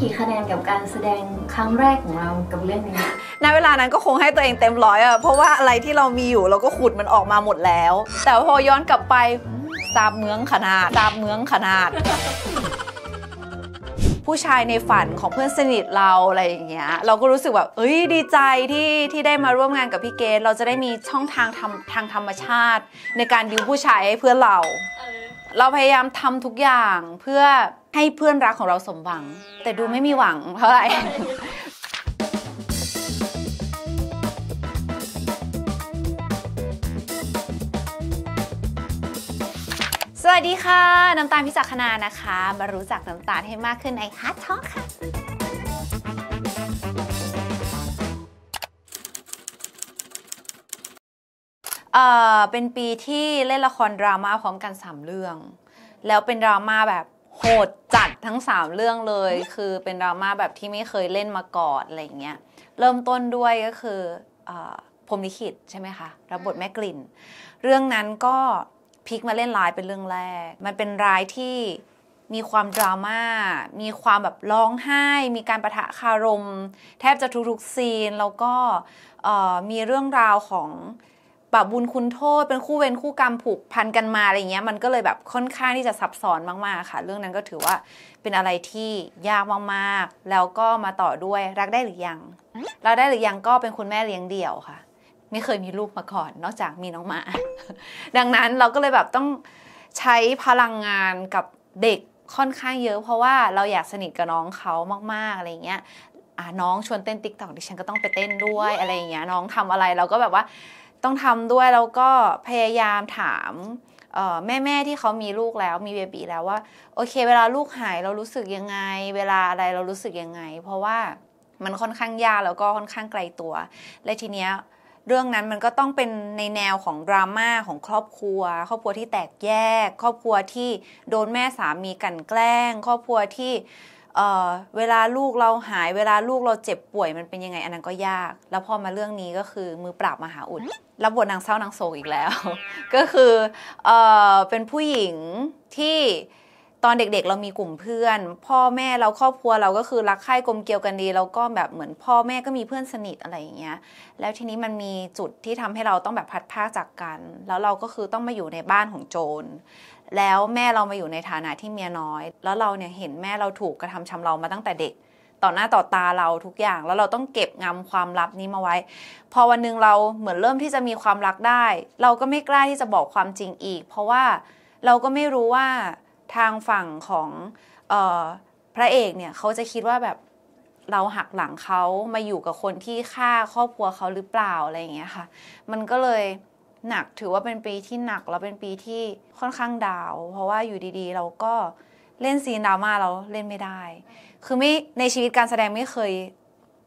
กี่คะแนนกับการแสดงครั้งแรกของเรากับเรื่องนี้ ณ เวลานั้นก็คงให้ตัวเองเต็มร้อยอะ เพราะว่าอะไรที่เรามีอยู่เราก็ขุดมันออกมาหมดแล้ว แต่พอย้อนกลับไปตามเมืองขนาด ตามเมืองขนาด ผู้ชายในฝันของเพื่อนสนิทเราอะไรอย่างเงี้ย เราก็รู้สึกแบบเอ้ย ดีใจที่ที่ได้มาร่วมงานกับพี่เกด เราจะได้มีช่องทางทำทางธรรมชาติ ในการดิวผู้ชายให้เพื่อนเราเราพยายามทำทุกอย่างเพื่อให้เพื่อนรักของเราสมหวัง แต่ดูไม่มีหวังเท่าไหร่ สวัสดีค่ะน้ำตาลพิจักขนานะคะ มารู้จักน้ำตาลให้มากขึ้นในฮาร์ทช็อกค่ะเออเป็นปีที่เล่นละครดราม่าพร้อมกันสามเรื่อง แล้วเป็นดราม่าแบบโหดจัดทั้งสามเรื่องเลย คือเป็นดราม่าแบบที่ไม่เคยเล่นมาก่อนอะไรเงี้ย เริ่มต้นด้วยก็คืออพรมลิขิตใช่ไหมคะรับบทแม่กลิ่น เรื่องนั้นก็พลิกมาเล่นร้ายเป็นเรื่องแรก มันเป็นร้ายที่มีความดราม่า มีความแบบร้องไห้ มีการประทะคารมแทบจะทุกๆซีน แล้วก็มีเรื่องราวของแบบบุญคุณโทษเป็นคู่เวรคู่กรรมผูกพันกันมาอะไรเงี้ยมันก็เลยแบบค่อนข้างที่จะซับซ้อนมากๆ ค่ะ เรื่องนั้นก็ถือว่าเป็นอะไรที่ยากมากๆแล้วก็มาต่อด้วยรักได้หรือยังรักได้หรือยังก็เป็นคุณแม่เลี้ยงเดี่ยวค่ะ ไม่เคยมีลูกมาก่อน นอกจากมีน้องหมาดังนั้นเราก็เลยแบบต้องใช้พลังงานกับเด็กค่อนข้างเยอะ เพราะว่าเราอยากสนิทกับน้องเขามากๆอะไรเงี้ยน้องชวนเต้นติ๊กต็อกดิฉันก็ต้องไปเต้นด้วยอะไรอย่างเงี้ยน้องทำอะไรเราก็แบบว่าต้องทำด้วย แล้วก็พยายามถาม แม่แม่ที่เขามีลูกแล้ว มีเบบีแล้วว่า โอเคเวลาลูกหายเรารู้สึกยังไง เวลาอะไรเรารู้สึกยังไง เพราะว่ามันค่อนข้างยากแล้วก็ค่อนข้างไกลตัว และทีเนี้ยเรื่องนั้นมันก็ต้องเป็นในแนวของดราม่าของครอบครัว ครอบครัวที่แตกแยก ครอบครัวที่โดนแม่สามีกันแกล้งครอบครัวที่เเวลาลูกเราหายเวลาลูกเราเจ็บป่วยมันเป็นยังไงอันนั้นก็ยาก แล้วพอมาเรื่องนี้ก็คือมือปราบมหาอุดรับบทนางเศร้านางโศกอีกแล้ว ก็คือเอเป็นผู้หญิงที่ตอนเด็กๆเรามีกลุ่มเพื่อน พ่อแม่เราครอบครัวเราก็คือรักใคร่กลมเกลียวกันดีแล้วก็แบบเหมือนพ่อแม่ก็มีเพื่อนสนิทอะไรอย่างเงี้ย แล้วทีนี้มันมีจุดที่ทำให้เราต้องแบบพัดพากจากกัน แล้วเราก็คือต้องมาอยู่ในบ้านของโจรแล้วแม่เรามาอยู่ในฐานะที่เมียน้อย แล้วเราเนี่ยเห็นแม่เราถูกกระทำชำเรามาตั้งแต่เด็ก ต่อหน้าต่อตาเราทุกอย่างแล้วเราต้องเก็บงำความลับนี้มาไว้ พอวันนึงเราเหมือนเริ่มที่จะมีความรักได้ เราก็ไม่กล้าที่จะบอกความจริงอีก เพราะว่าเราก็ไม่รู้ว่าทางฝั่งของออพระเอกเนี่ยเขาจะคิดว่าแบบเราหักหลังเขามาอยู่กับคนที่ฆ่าครอบครัวเขาหรือเปล่าอะไรอย่างเงี้ยค่ะ มันก็เลยหนักถือว่าเป็นปีที่หนักแล้วเป็นปีที่ค่อนข้างดาว เพราะว่าอยู่ดีๆ เราก็เล่นซีนดราม่าเราเล่นไม่ได้ คือไม่ในชีวิตการแสดงไม่เคย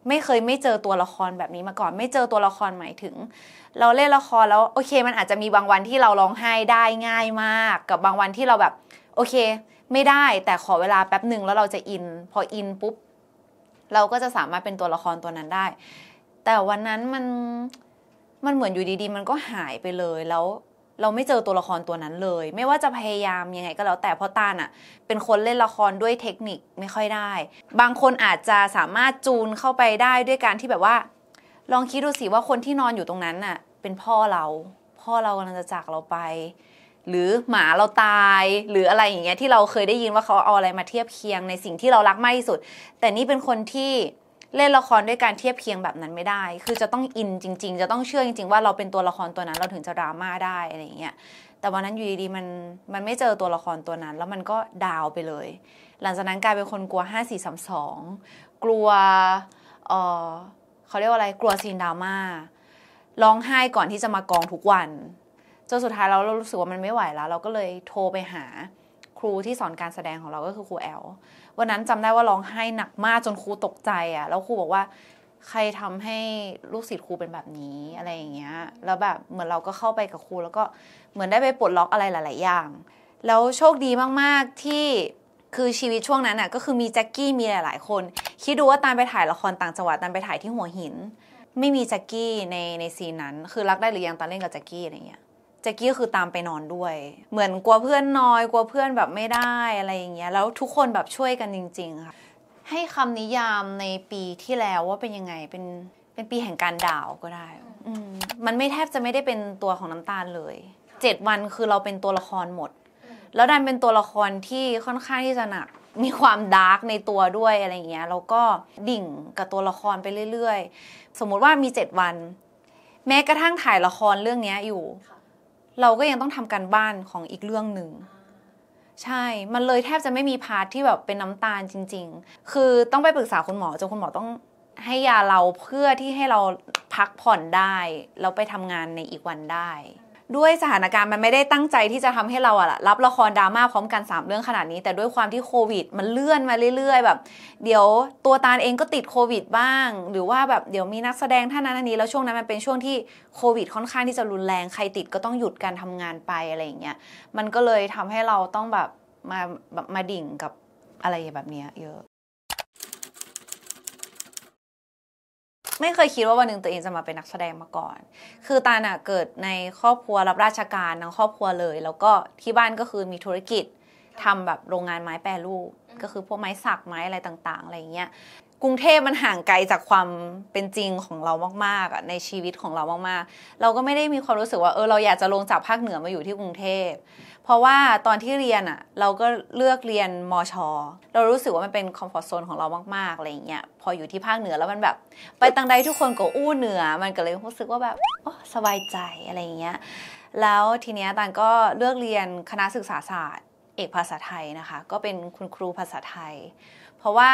ไม่เคยไม่เจอตัวละครแบบนี้มาก่อนไม่เจอตัวละครหมายถึง เราเล่นละครแล้วโอเค มันอาจจะมีบางวันที่เราร้องไห้ได้ง่ายมาก กับบางวันที่เราแบบ โอเคไม่ได้แต่ขอเวลาแป๊บหนึ่งแล้วเราจะอินพออินปุ๊บเราก็จะสามารถเป็นตัวละครตัวนั้นได้ แต่วันนั้นมันมันเหมือนอยู่ดีๆ มันก็หายไปเลย แล้ว เราไม่เจอตัวละครตัวนั้นเลย ไม่ว่าจะพยายามยังไง ก็แล้วแต่พ่อตานอะเป็นคนเล่นละครด้วยเทคนิคไม่ค่อยได้ บางคนอาจจะสามารถจูนเข้าไปได้ด้วยการที่แบบว่า ลองคิดดูสิว่าคนที่นอนอยู่ตรงนั้นน่ะ เป็นพ่อเรา พ่อเรากำลังจะจากเราไป หรือหมาเราตาย หรืออะไรอย่างเงี้ยที่เราเคยได้ยินว่าเขาเอาอะไรมาเทียบเคียง ในสิ่งที่เรารักมากที่สุด แต่นี่เป็นคนที่เล่นละครด้วยการเทียบเคียงแบบนั้นไม่ได้ คือจะต้องอินจริงๆ จะต้องเชื่อจริง ๆว่าเราเป็นตัวละครตัวนั้น เราถึงจะดราม่าได้อะไรอย่างเงี้ย แต่วันนั้นอยู่ดีๆมันมันไม่เจอตัวละครตัวนั้น แล้วมันก็ดาวไปเลย หลังจากนั้นกลายเป็นคนกลัว 5 4 3 2กลัว เออเขาเรียกว่าอะไร กลัวซีนดราม่า ร้องไห้ก่อนที่จะมากองทุกวัน จนสุดท้ายเราเรารู้สึกว่ามันไม่ไหวแล้วเราก็เลยโทรไปหาครูที่สอนการแสดงของเราก็คือครูแอลวันนั้นจำได้ว่าร้องไห้หนักมากจนครูตกใจอะ่ะแล้วครูบอกว่าใครทำให้ลูกศิษย์ครูเป็นแบบนี้อะไรอย่างเงี้ยแล้วแบบเหมือนเราก็เข้าไปกับครู แล้วก็เหมือนได้ไปปลดล็อกอะไรหลาย ๆ อย่าง แล้วโชคดีมาก ๆ ที่คือชีวิตช่วงนั้นน่ะก็คือมีแจ็คกี้มีหลาย ๆ คน คิดดูว่าตามไปถ่ายละครต่างจังหวัดตามไปถ่ายที่หัวหิน ไม่มีแจ็คกี้ในในซีนนั้นคือรักได้หรือยังตอนเล่นกับแจ็คกี้อะไรเงี้ยแจกกี้ก็คือตามไปนอนด้วย เหมือนกลัวเพื่อนน้อยกลัวเพื่อนแบบไม่ได้อะไรอย่างเงี้ย แล้วทุกคนแบบช่วยกันจริง ๆค่ะให้คำนิยามในปีที่แล้วว่าเป็นยังไงเป็นเป็นปีแห่งการดาวก็ได้มมันไม่แทบจะไม่ได้เป็นตัวของน้ำตาลเลย เจ็ดวันคือเราเป็นตัวละครหมด แล้วดันเป็นตัวละครที่ค่อนข้างที่จะหนักมีความดาร์กในตัวด้วยอะไรอย่างเงี้ยแล้วก็ดิ่งกับตัวละครไปเรื่อย ๆสมมุติว่ามีเจ็ดวัน แม้กระทั่งถ่ายละครเรื่องนี้อยู่เราก็ยังต้องทำการบ้านของอีกเรื่องหนึ่ง ใช่ มันเลยแทบจะไม่มีพาร์ทที่แบบเป็นน้ำตาลจริงๆ คือต้องไปปรึกษาคุณหมอ จนคุณหมอต้องให้ยาเราเพื่อที่ให้เราพักผ่อนได้ แล้วไปทำงานในอีกวันได้ด้วยสถานการณ์มันไม่ได้ตั้งใจที่จะทำให้เราอะรับละครดราม่าพร้อมกัน3เรื่องขนาดนี้ แต่ด้วยความที่โควิดมันเลื่อนมาเรื่อย ๆ แบบ เดี๋ยวตัวตาลเองก็ติดโควิดบ้าง หรือว่าแบบเดี๋ยวมีนักแสดงท่านนั้นนี้ แล้วช่วงนั้นมันเป็นช่วงที่โควิด ค่อนข้างที่จะรุนแรงใครติดก็ต้องหยุดการทำงานไปอะไรอย่างเงี้ย มันก็เลยทำให้เราต้องแบบมาแบบมาดิ่งกับอะไรแบบนี้เยอะไม่เคยคิดว่าวันหนึ่งตัวเองจะมาเป็นนักแสดงมาก่อน คือตาน่ะเกิดในครอบครัวรับราชการทั้งครอบครัวเลย แล้วก็ที่บ้านก็คือมีธุรกิจทำแบบโรงงานไม้แปรรูป ก็คือพวกไม้สักไม้อะไรต่างๆ อะไรอย่างเงี้ย กรุงเทพมันห่างไกลจากความเป็นจริงของเรามากๆ ในชีวิตของเรามาก ๆ เราก็ไม่ได้มีความรู้สึกว่าเออเราอยากจะลงจากภาคเหนือมาอยู่ที่กรุงเทพเพราะว่าตอนที่เรียนอะเราก็เลือกเรียนมช เรารู้สึกว่ามันเป็นคอมฟอร์ทโซนของเรามากๆอะไรอย่างเงี้ย พออยู่ที่ภาคเหนือแล้วมันแบบไปต่างใดทุกคนก็อู้เหนือมันก็เลยรู้สึกว่าแบบสบายใจอะไรอย่างเงี้ย แล้วทีเนี้ยตันก็เลือกเรียนคณะศึกษาศาสตร์ เอกภาษาไทยนะคะ ก็เป็นคุณครูภาษาไทย เพราะว่า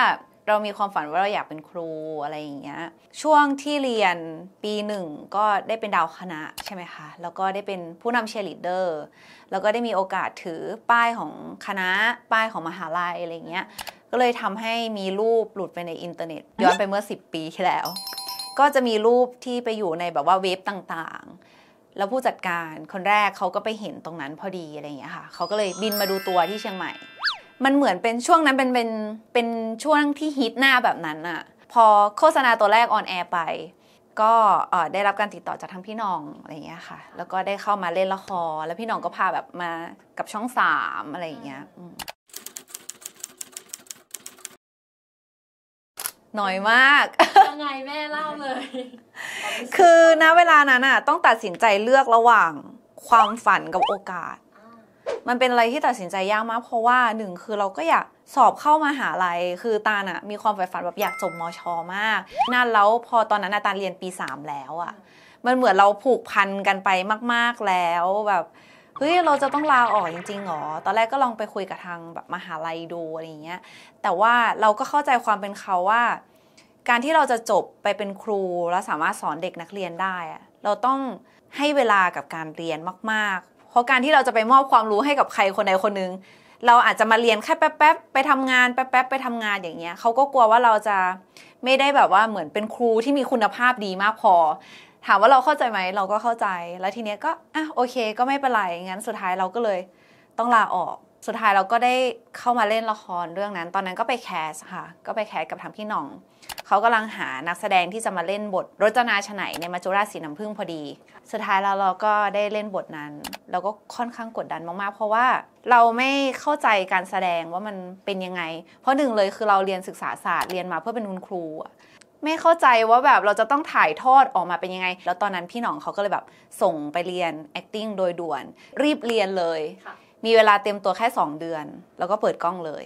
เรามีความฝันว่าเราอยากเป็นครูอะไรอย่างเงี้ย ช่วงที่เรียนปีหนึ่งก็ได้เป็นดาวคณะใช่ไหมคะ แล้วก็ได้เป็นผู้นำเชียร์ลีดเดอร์ แล้วก็ได้มีโอกาสถือป้ายของคณะป้ายของมหาลัยอะไรเงี้ย ก็เลยทำให้มีรูปหลุดไปในอินเทอร์เน็ตย้อนไปเมื่อ 10 ปีที่แล้ว ก็จะมีรูปที่ไปอยู่ในแบบว่าเว็บต่างๆ แล้วผู้จัดการคนแรกเขาก็ไปเห็นตรงนั้นพอดีอะไรเงี้ยค่ะ เขาก็เลยบินมาดูตัวที่เชียงใหม่มันเหมือนเป็นช่วงนั้นเป็นเป็นเป็นช่วงที่ฮิตหน้าแบบนั้นอะพอโฆษณาตัวแรกออนแอร์ไป ก็ได้รับการติดต่อจากทั้งพี่น้อง อะไรอย่างเงี้ยค่ะ แล้วก็ได้เข้ามาเล่นละครแล้วพี่น้องก็พาแบบมากับช่องสามอะไรอย่างเงี้ยหน่อยมากยังไงแม่เล่าเลย คือณเวลานั้นอ่ะต้องตัดสินใจเลือกระหว่างความฝันกับโอกาสมันเป็นอะไรที่ตัดสินใจยากมาก เพราะว่าหนึ่งคือเราก็อยากสอบเข้ามาหาลัยคือตานอะมีความใฝ่ฝันแบบอยากจบมชมากนั่นแล้วพอตอนนั้นตาเรียนปี 3 แล้วอะมันเหมือนเราผูกพันกันไปมาก ๆ แล้วแบบ เฮ้ย เราจะต้องลาออกจริงๆหรอตอนแรกก็ลองไปคุยกับทางแบบ มหาลัยดูอะไรเงี้ยแต่ว่าเราก็เข้าใจความเป็นเขาว่า การที่เราจะจบไปเป็นครูแล้วสามารถสอนเด็กนักเรียนได้เราต้องให้เวลากับการเรียนมากราะการที่เราจะไปมอบความรู้ให้กับใครคนใดคนหนึ่งเราอาจจะมาเรียนแค่แป๊บๆไปทำงานแป๊บๆไปทำงานอย่างเงี้ยเขาก็กลัวว่าเราจะไม่ได้แบบว่าเหมือนเป็นครูที่มีคุณภาพดีมากพอ ถามว่าเราเข้าใจไหมเราก็เข้าใจ แล้วทีเนี้ยก็อ่ะโอเค ก็ไม่เป็นไรงั้นสุดท้ายเราก็เลยต้องลาออกสุดท้ายเราก็ได้เข้ามาเล่นละครเรื่องนั้น ตอนนั้นก็ไปแคสค่ะก็ไปแคสกับทางพี่หน้องเขากำลังหานักแสดงที่จะมาเล่นบทรจนาชไหนในมัจจุราชสีน้ำผึ้งพอดี สุดท้ายแล้วเราก็ได้เล่นบทนั้นเราก็ค่อนข้างกดดันมาก ๆ เพราะว่าเราไม่เข้าใจการแสดงว่ามันเป็นยังไง เพราะหนึ่งเลยคือเราเรียนศึกษาศาสตร์เรียนมาเพื่อเป็นคุณครู ไม่เข้าใจว่าแบบเราจะต้องถ่ายทอดออกมาเป็นยังไง แล้วตอนนั้นพี่หนองเขาก็เลยแบบส่งไปเรียน acting โดยด่วน รีบเรียนเลยมีเวลาเต็มตัวแค่ 2 เดือนแล้วก็เปิดกล้องเลย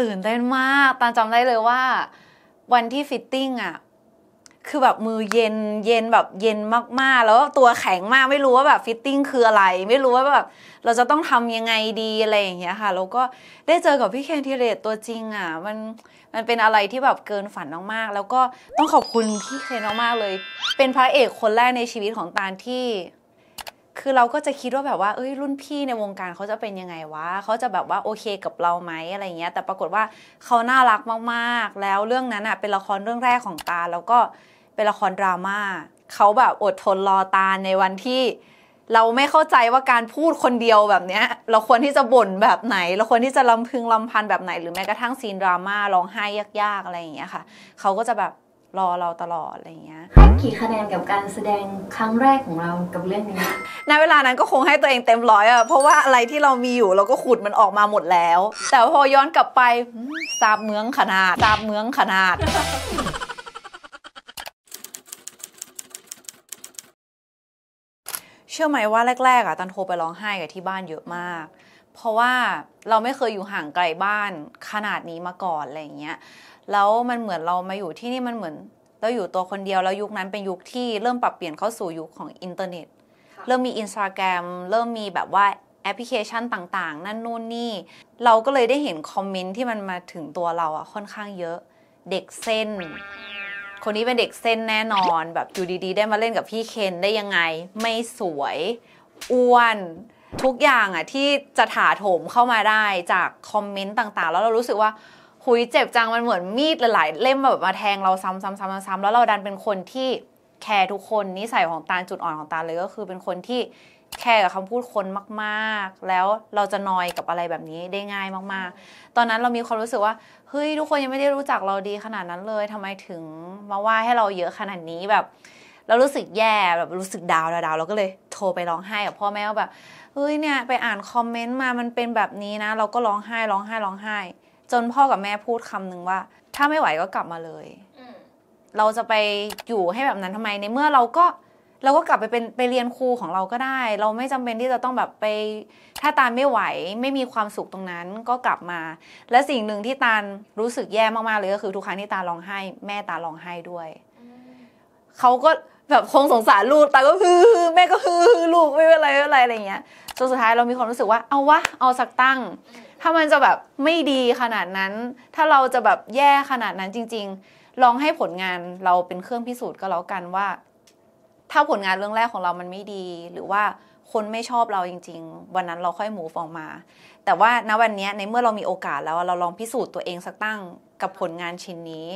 ตื่นเต้นมากตาจำได้เลยว่าวันที่ฟิตติ้งอ่ะคือแบบมือเย็นเย็นแบบเย็นมาก ๆ แล้วตัวแข็งมากไม่รู้ว่าแบบฟิตติ้งคืออะไร ไม่รู้ว่าแบบเราจะต้องทำยังไงดีอะไรอย่างเงี้ยค่ะแล้วก็ได้เจอกับพี่เคนทีเรตตัวจริงอ่ะมันมันเป็นอะไรที่แบบเกินฝันมากๆแล้วก็ต้องขอบคุณพี่เคนมากๆเลย เป็นพระเอกคนแรกในชีวิตของตาลที่คือเราก็จะคิดว่าแบบว่าเอ้ยรุ่นพี่ในวงการเขาจะเป็นยังไงวะ เขาจะแบบว่าโอเคกับเราไหมอะไรเงี้ยแต่ปรากฏว่าเขาน่ารักมากๆแล้วเรื่องนั้นอ่ะ เป็นละครเรื่องแรกของตา แล้วก็เป็นละครดราม่าเขาแบบอดทนรอตาในวันที่เราไม่เข้าใจว่าการพูดคนเดียวแบบเนี้ย เราควรที่จะบ่นแบบไหนเราควรที่จะลำพึงลำพันแบบไหน หรือแม้กระทั่งซีนดราม่าร้องไห้ยากๆอะไรอย่างเงี้ยค่ะ เขาก็จะแบบรอเราตลอดอะไรเงี้ยให้กี่คะแนนกับการแสดงครั้งแรกของเรากับเรื่องนี้ ในเวลานั้นก็คงให้ตัวเองเต็มร้อยอะ เพราะว่าอะไรที่เรามีอยู่เราก็ขุดมันออกมาหมดแล้ว แต่พอย้อนกลับไปซาบเมืองขนาดซาบเมืองขนาด เชื่อไหมว่าแรกๆอะตอนโทรไปร้องไห้กับที่บ้านเยอะมาก เพราะว่าเราไม่เคยอยู่ห่างไกลบ้านขนาดนี้มาก่อนอะไรเงี้ยแล้วมันเหมือนเรามาอยู่ที่นี่มันเหมือนเราอยู่ตัวคนเดียว แล้วยุคนั้นเป็นยุคที่เริ่มปรับเปลี่ยนเข้าสู่ยุคของอินเทอร์เน็ต เริ่มมีอินสตาแกรมเริ่มมีแบบว่าแอปพลิเคชันต่างๆ นั่นนู่นนี่เราก็เลยได้เห็นคอมเมนต์ที่มันมาถึงตัวเราอะค่อนข้างเยอะเด็กเส้น คนนี้เป็นเด็กเส้นแน่นอนแบบอยู่ดี ๆ ได้มาเล่นกับพี่เคนได้ยังไง ไม่สวยอ้วน ทุกอย่างอะที่จะถาโถมเข้ามาได้จากคอมเมนต์ต่างๆ แล้วเรารู้สึกว่าหุยเจ็บจัง มันเหมือนมีดหลายเล่มแบบมาแทงเราซ้ำๆๆๆแล้วเราดันเป็นคนที่แคร์ทุกคนนิสัยของตาจุดอ่อนของตาเลยก็คือเป็นคนที่แคร์กับคำพูดคนมากๆ แล้วเราจะนอยกับอะไรแบบนี้ได้ง่ายมากๆ ตอนนั้นเรามีความรู้สึกว่าเฮ้ยทุกคนยังไม่ได้รู้จักเราดีขนาดนั้นเลยทำไมถึงมาว่าให้เราเยอะขนาดนี้แบบ เรารู้สึกแย่แบบรู้สึกดาวดาวเราก็เลยโทรไปร้องไห้กับพ่อแม่ว่าแบบเฮ้ยเนี่ยไปอ่านคอมเมนต์มามันเป็นแบบนี้นะเราก็ร้องไห้ร้องไห้ร้องไห้จนพ่อกับแม่พูดคำานึงว่า ถ้าไม่ไหวก็กลับมาเลย เราจะไปอยู่ให้แบบนั้นทำไมในเมื่อเราก็เราก็กลับไปเป็นไปเรียนครูของเราก็ได้ เราไม่จำเป็นที่จะต้องแบบไปถ้าตาไม่ไหวไม่มีความสุขตรงนั้นก็กลับมา และสิ่งหนึ่งที่ตาลรู้สึกแย่มากๆเลยก็คือทุกครั้งที่ตาลร้องไห้ แม่ตาลร้องไห้ด้วยเขาก็แบบคงสงสารลูกตาก็ฮือแม่ก็ฮือลูกไม่เป็นไรไม่เป็นไรอะไรเงี้ยจนสุดท้ายเรามีความรู้สึกว่า เอาวะเอาสักตั้งถ้ามันจะแบบไม่ดีขนาดนั้น ถ้าเราจะแบบแย่ขนาดนั้นจริงๆ ลองให้ผลงานเราเป็นเครื่องพิสูจน์ก็แล้วกันว่า ถ้าผลงานเรื่องแรกของเรามันไม่ดีหรือว่าคนไม่ชอบเราจริงๆ วันนั้นเราค่อยหมูฟองมา แต่ว่าณวันนี้ในเมื่อเรามีโอกาสแล้วเราลองพิสูจน์ตัวเองสักตั้งกับผลงานชิ้นนี้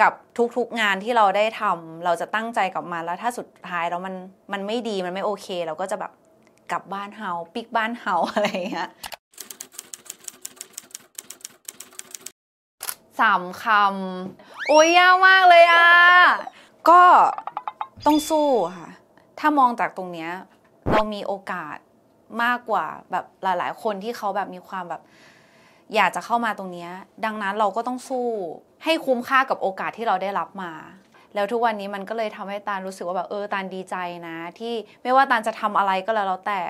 กับทุกๆงานที่เราได้ทำ เราจะตั้งใจกับมาแล้วถ้าสุดท้ายแล้วมันมันไม่ดีมันไม่โอเค เราก็จะแบบกลับบ้านเฮาปิกบ้านเฮาอะไรอย่างเงี้ยสามคำอุ้ยยากมากเลยอ่ะก็ต้องสู้ค่ะ ถ้ามองจากตรงเนี้ยเรามีโอกาสมากกว่า แบบหลายๆ คนที่เขาแบบมีความแบบ อยากจะเข้ามาตรงเนี้ยดังนั้นเราก็ต้องสู้ ให้คุ้มค่ากับโอกาสที่เราได้รับมา แล้วทุกวันนี้มันก็เลยทำให้ตาลรู้สึกว่าแบบเออตาลดีใจนะ ที่ไม่ว่าตาลจะทำอะไรก็แล้วแต่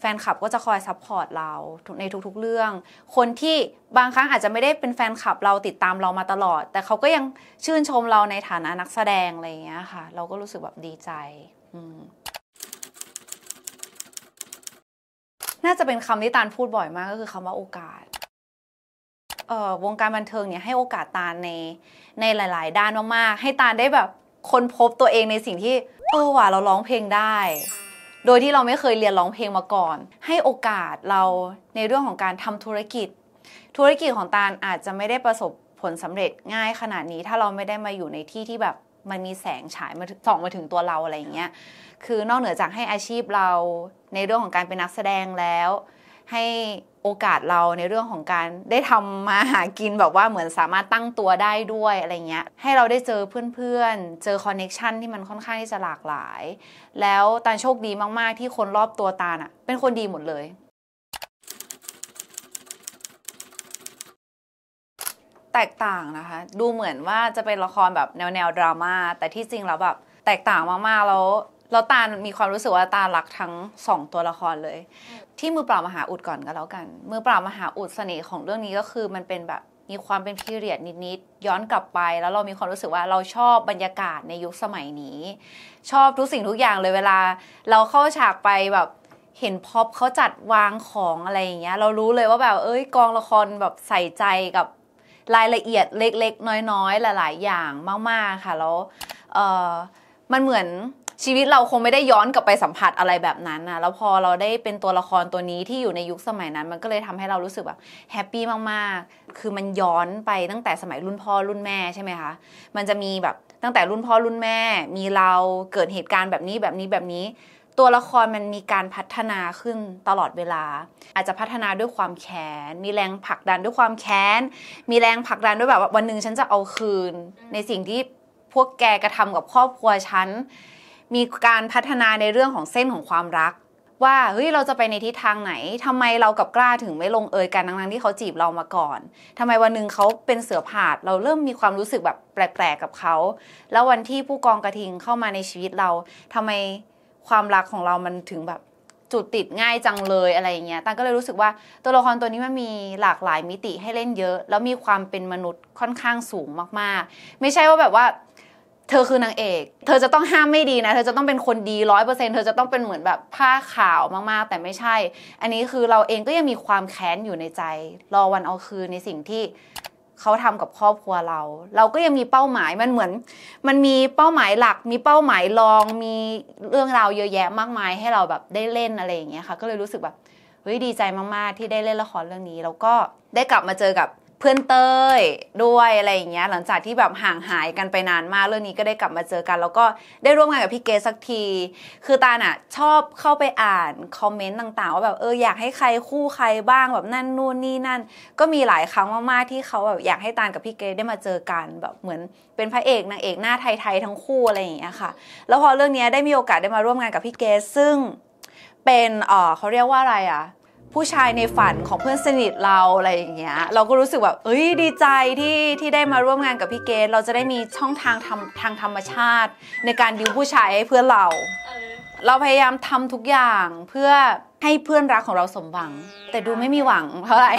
แฟนคลับก็จะคอยซัพพอร์ตเราในทุกๆเรื่อง คนที่บางครั้งอาจจะไม่ได้เป็นแฟนคลับ เราติดตามเรามาตลอด แต่เขาก็ยังชื่นชมเราในฐานะนักแสดงอะไรอย่างเงี้ยค่ะเราก็รู้สึกแบบดีใจ น่าจะเป็นคำที่ตาลพูดบ่อยมากก็คือคำว่าโอกาสวงการบันเทิงเนี่ยให้โอกาสตาลใน ในหลายๆด้านมากๆ ให้ตาลได้แบบค้นพบตัวเองในสิ่งที่เออว่ะเราร้องเพลงได้โดยที่เราไม่เคยเรียนร้องเพลงมาก่อน ให้โอกาสเราในเรื่องของการทำธุรกิจ ธุรกิจของตาลอาจจะไม่ได้ประสบผลสำเร็จง่ายขนาดนี้ถ้าเราไม่ได้มาอยู่ในที่ที่แบบมันมีแสงฉายมาส่องมาถึงตัวเราอะไรอย่างเงี้ย คือนอกเหนือจากให้อาชีพเรา ในเรื่องของการเป็นนักแสดงแล้วให้โอกาสเราในเรื่องของการได้ทำมาหากินแบบว่าเหมือนสามารถตั้งตัวได้ด้วยอะไรเงี้ย ให้เราได้เจอเพื่อนๆเจอคอนเน็ชันที่มันค่อนข้างที่จะหลากหลาย แล้วตาโชคดีมากๆที่คนรอบตัวตาล่ะ เป็นคนดีหมดเลย แตกต่างนะคะ ดูเหมือนว่าจะเป็นละครแบบแนวแนวดราม่าแต่ที่จริงแล้วแบบแตกต่างมากๆแล้วแล้วตาลมีความรู้สึกว่าตาลักทั้งสองตัวละครเลย ที่มือเปล่ามหาอุดก่อนก็แล้วกัน มือเปล่ามหาอุดเสน่ห์ของเรื่องนี้ก็คือ มันเป็นแบบมีความเป็นพีเรียดนิด ๆ ย้อนกลับไป แล้วเรามีความรู้สึกว่าเราชอบบรรยากาศในยุคสมัยนี้ ชอบทุกสิ่งทุกอย่างเลยเวลา เราเข้าฉากไปแบบเห็นพ็อปเขาจัดวางของอะไรอย่างเงี้ย เรารู้เลยว่าแบบเอ้ยกองละครแบบใส่ใจกับรายละเอียดเล็ก ๆ น้อย ๆ หลาย ๆ อย่างมาก ๆ ค่ะแล้วมันเหมือนชีวิตเราคงไม่ได้ย้อนกลับไปสัมผัสอะไรแบบนั้นนะ แล้วพอเราได้เป็นตัวละครตัวนี้ที่อยู่ในยุคสมัยนั้น มันก็เลยทำให้เรารู้สึกแบบแฮปปี้มากๆ คือมันย้อนไปตั้งแต่สมัยรุ่นพ่อรุ่นแม่ใช่ไหมคะ มันจะมีแบบตั้งแต่รุ่นพ่อรุ่นแม่ มีเราเกิดเหตุการณ์แบบนี้แบบนี้แบบนี้ ตัวละครมันมีการพัฒนาขึ้นตลอดเวลา อาจจะพัฒนาด้วยความแค้นมีแรงผลักดันด้วยความแค้น มีแรงผลักดันด้วยแบบว่าวันหนึ่งฉันจะเอาคืน ในสิ่งที่พวกแกกระทำกับครอบครัวฉันมีการพัฒนาในเรื่องของเส้นของความรัก ว่า เฮ้ย เราจะไปในทิศทางไหน ทำไมเรากับกล้าถึงไม่ลงเอยกันทั้งที่เขาจีบเรามาก่อน ทำไมวันหนึ่งเขาเป็นเสือผาดเราเริ่มมีความรู้สึกแบบแปลกๆกับเขา แล้ววันที่ผู้กองกระทิงเข้ามาในชีวิตเราทำไมความรักของเรามันถึงแบบจุดติดง่ายจังเลยอะไรอย่างเงี้ยตังก็เลยรู้สึกว่าตัวละครตัวนี้มันมีหลากหลายมิติให้เล่นเยอะ แล้วมีความเป็นมนุษย์ค่อนข้างสูงมากๆ ไม่ใช่ว่าแบบว่าเธอคือนางเอก เธอจะต้องห้ามไม่ดีนะ เธอจะต้องเป็นคนดีร้อยเปอร์เซ็นเธอจะต้องเป็นเหมือนแบบผ้าขาวมากๆ แต่ไม่ใช่ อันนี้คือเราเองก็ยังมีความแค้นอยู่ในใจ รอวันเอาคืนในสิ่งที่เขาทำกับครอบครัวเรา เราก็ยังมีเป้าหมาย มันเหมือน มันมีเป้าหมายหลัก มีเป้าหมายรอง มีเรื่องราวเยอะแยะมากมายให้เราแบบได้เล่นอะไรอย่างเงี้ยค่ะ ก็เลยรู้สึกแบบเฮ้ยดีใจมากๆ ที่ได้เล่นละครเรื่องนี้แล้วก็ได้กลับมาเจอกับเพื่อนเต้ยด้วยอะไรอย่างเงี้ย หลังจากที่แบบห่างหายกันไปนานมากเรื่องนี้ก็ได้กลับมาเจอกัน แล้วก็ได้ร่วมงานกับพี่เกสักที คือตาน่ะ ชอบเข้าไปอ่านคอมเมนต์ต่างๆว่าแบบเอออยากให้ใครคู่ใครบ้างแบบนั่นนู่นนี่นั่น ก็มีหลายครั้งมากๆที่เขาแบบอยากให้ตานกับพี่เกได้มาเจอกัน แบบเหมือนเป็นพระเอกนางเอกหน้าไทยๆทั้งคู่อะไรอย่างเงี้ยค่ะ แล้วพอเรื่องนี้ได้มีโอกาสได้มาร่วมงานกับพี่เกซึ่งเป็นเออเขาเรียกว่าอะไรอะผู้ชายในฝันของเพื่อนสนิทเราอะไรอย่างเงี้ยเราก็รู้สึกแบบเอ้ยดีใจที่ที่ได้มาร่วมงานกับพี่เกดเราจะได้มีช่องทางทำทางธรรมชาติ ในการดิวผู้ชายให้เพื่อนเรา เราพยายามทำทุกอย่างเพื่อให้เพื่อนรักของเราสมหวัง แต่ดูไม่มีหวังเท่าไหร่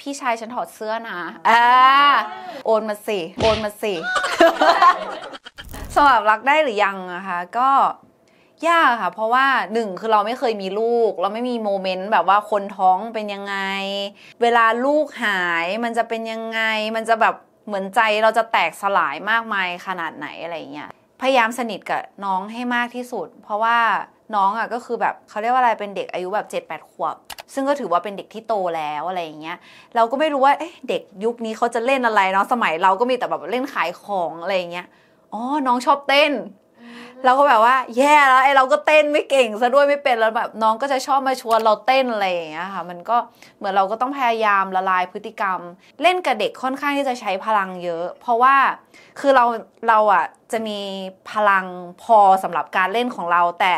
พี่ชายฉันถอดเสื้อนะอ่าโอนมาสิโอนมาสิสำหรับรักได้หรือยังนะคะก็ยากค่ะ เพราะว่าหนึ่งคือเราไม่เคยมีลูก เราไม่มีโมเมนต์แบบว่าคนท้องเป็นยังไง เวลาลูกหายมันจะเป็นยังไง มันจะแบบเหมือนใจเราจะแตกสลายมากมาย ขนาดไหนอะไรเงี้ยพยายามสนิทกับน้องให้มากที่สุด เพราะว่าน้องอ่ะก็คือแบบเขาเรียกว่าอะไรเป็นเด็กอายุแบบ7จ็ดแปดขวบซึ่งก็ถือว่าเป็นเด็กที่โตแล้วอะไรอย่างเงี้ยเราก็ไม่รู้ว่าเอ๊ะ เด็กยุคนี้เขาจะเล่นอะไรเนาะสมัยเราก็มีแต่แบบเล่นขายของอะไรอย่างเงี้ยอ๋อน้องชอบเต้นเราก็แบบว่า แย่แล้วไอเราก็เต้นไม่เก่งซะด้วยไม่เป็นแล้วแบบน้องก็จะชอบมาชวนเราเต้นอะไรอย่างเงี้ยค่ะมันก็เหมือนเราก็ต้องพยายามละลายพฤติกรรม เล่นกับเด็กค่อนข้างที่จะใช้พลังเยอะ เพราะว่าคือเราเราอ่ะจะมีพลังพอสำหรับการเล่นของเรา แต่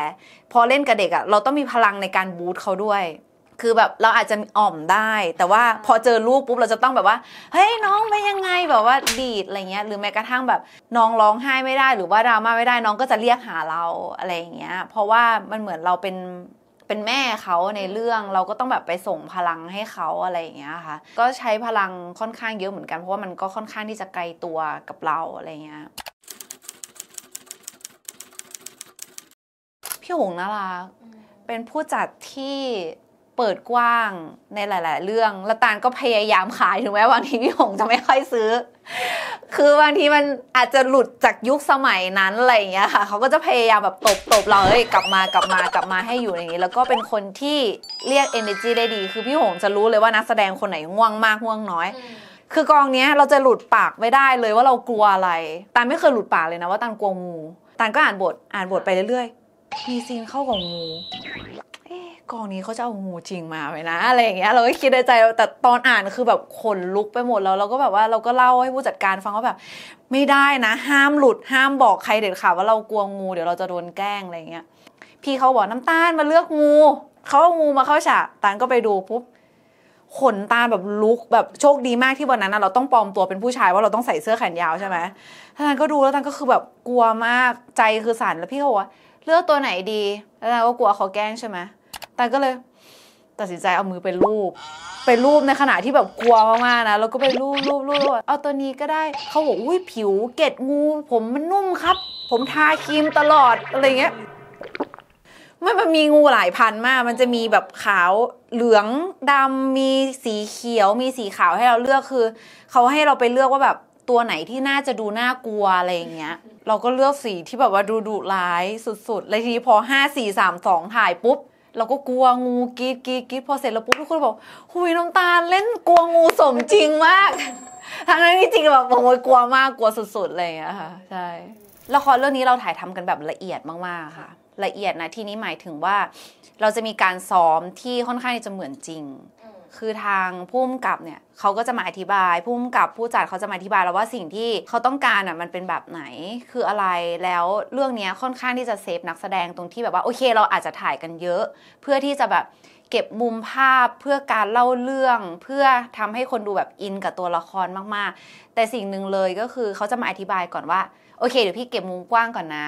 พอเล่นกับเด็กอ่ะเราต้องมีพลังในการบูทเขาด้วยคือแบบเราอาจจะอ่อมได้แต่ว่าพอเจอลูกปุ๊บเราจะต้องแบบว่าเฮ้ยน้องเป็นยังไงแบบว่าดีดอะไรเงี้ยหรือแม้กระทั่งแบบน้องร้องไห้ไม่ได้หรือว่าดราม่าไม่ได้น้องก็จะเรียกหาเราอะไรอย่างเงี้ยเพราะว่ามันเหมือนเราเป็นเป็นแม่เขาในเรื่องเราก็ต้องแบบไปส่งพลังให้เขาอะไรอย่างเงี้ยค่ะ ก็ใช้พลังค่อนข้างเยอะเหมือนกันเพราะว่ามันก็ค่อนข้างที่จะไกลตัวกับเราอะไรเงี้ยพี่หงน่ารัเป็นผู้จัดที่เปิดกว้างในหลาย ๆ เรื่อง แล้วตานก็พยายามขายถึงแม้บางทีพี่หงจะไม่ค่อยซื้อ คือบางทีมันอาจจะหลุดจากยุคสมัยนั้นอะไรอย่างเงี้ยค่ะ เขาก็จะพยายามแบบตบตบเราเอ้ยกลับมากลับมากลับมาให้อยู่อย่างนี้ แล้วก็เป็นคนที่เรียก energy ได้ดี คือพี่หงจะรู้เลยว่านักแสดงคนไหนง่วงมากง่วงน้อย คือกองเนี้ยเราจะหลุดปากไม่ได้เลยว่าเรากลัวอะไรตานไม่เคยหลุดปากเลยนะว่าตานกลัวงูตานก็อ่านบทอ่านบทไปเรื่อยๆมีซีนเข้ากับงูกองนี้เขาจะเอางูจริงมาไหมนะ อะไรอย่างเงี้ย เราก็คิดในใจแต่ตอนอ่านคือแบบขนลุกไปหมดแล้วเราก็แบบว่าเราก็เล่าให้ผู้จัดการฟังว่าแบบ ไม่ได้นะ ห้ามหลุดห้ามบอกใครเด็ดขาดว่าเรากลัวงูเดี๋ยวเราจะโดนแกล้งอะไรอย่างเงี้ยพี่เขาบอกน้ำตาลมาเลือกงูเขาเอางูมาเข้าฉากตาลก็ไปดูปุ๊บขนตาแบบลุกแบบโชคดีมากที่วันนั้นนะเราต้องปลอมตัวเป็นผู้ชายว่าเราต้องใส่เสื้อแขนยาวใช่ไหมท่านก็ดูแล้วท่านก็คือแบบกลัวมากใจคือสั่นแล้วพี่เขาบอกว่าเลือกตัวไหนดีแล้วเราก็กลัวเขาแกล้งใช่ไหมแต่ก็เลยตัดสินใจเอามือไปรูปไปรูปในขณะที่แบบกลัวมากๆนะแล้วก็ไปรูปรูปรูปเอาตัวนี้ก็ได้เขาบอกอุ้ยผิว เกล็ดงูผมมันนุ่มครับ ผมทาครีมตลอดอะไรเงี้ยมันมันมีงูหลายพันมาก มันจะมีแบบขาวเหลืองดำมีสีเขียวมีสีขาวให้เราเลือกคือเขาให้เราไปเลือกว่าแบบตัวไหนที่น่าจะดูน่ากลัวอะไรอย่างเงี้ยเราก็เลือกสีที่แบบว่าดูดุร้ายสุดๆเลยทีนี้พอห้าสี่สามสองถ่ายปุ๊บเราก็กลัวงูกรีดกรีดกรีดพอเสร็จแล้วปุ๊บทุกคนบอกหุยน้องตาลเล่นกลัวงูสมจริงมากทางนั้นที่จริงแบบโอ้ยกลัวมาก กลัวสุดๆอะไรอย่างเงี้ยค่ะใช่ละครเรื่องนี้เราถ่ายทำกันแบบละเอียดมากๆค่ะ ละเอียดนะที่นี้หมายถึงว่า เราจะมีการซ้อมที่ค่อนข้างจะเหมือนจริงคือทางผู้มกับเนี่ยเขาก็จะมาอธิบายผู้มกับผู้จัดเขาจะมาอธิบายแล้วว่าสิ่งที่เขาต้องการอ่ะมันเป็นแบบไหน คืออะไรแล้วเรื่องนี้ค่อนข้างที่จะเซฟนักแสดงตรงที่แบบว่าโอเคเราอาจจะถ่ายกันเยอะ เพื่อที่จะแบบเก็บมุมภาพเพื่อการเล่าเรื่อง เพื่อทำให้คนดูแบบอินกับตัวละครมาก ๆ แต่สิ่งหนึ่งเลยก็คือเขาจะมาอธิบายก่อนว่าโอเคเดี๋ยวพี่เก็บมุมกว้างก่อนนะ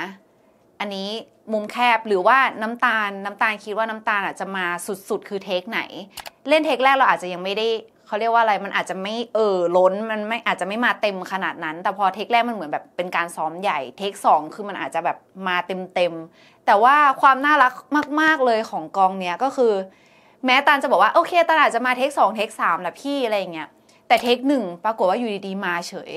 อันนี้มุมแคบหรือว่าน้ำตาลน้ำตาลคิดว่าน้ำตาลอาจจะมาสุดๆคือเทคไหน เล่นเทคแรกเราอาจจะยังไม่ได้เขาเรียกว่าอะไรมันอาจจะไม่เออล้นมันไม่อาจจะไม่มาเต็มขนาดนั้นแต่พอเทคแรกมันเหมือนแบบเป็นการซ้อมใหญ่เทคสองคือมันอาจจะแบบมาเต็มเต็มแต่ว่าความน่ารักมาก ๆเลยของกองเนี้ยก็คือแม้ตาลจะบอกว่าโอเคตาลอาจจะมาเทคสองเทคสามแหละพี่อะไรเงี้ยแต่เทคหนึ่งปรากฏว่าอยู่ดีๆมาเฉย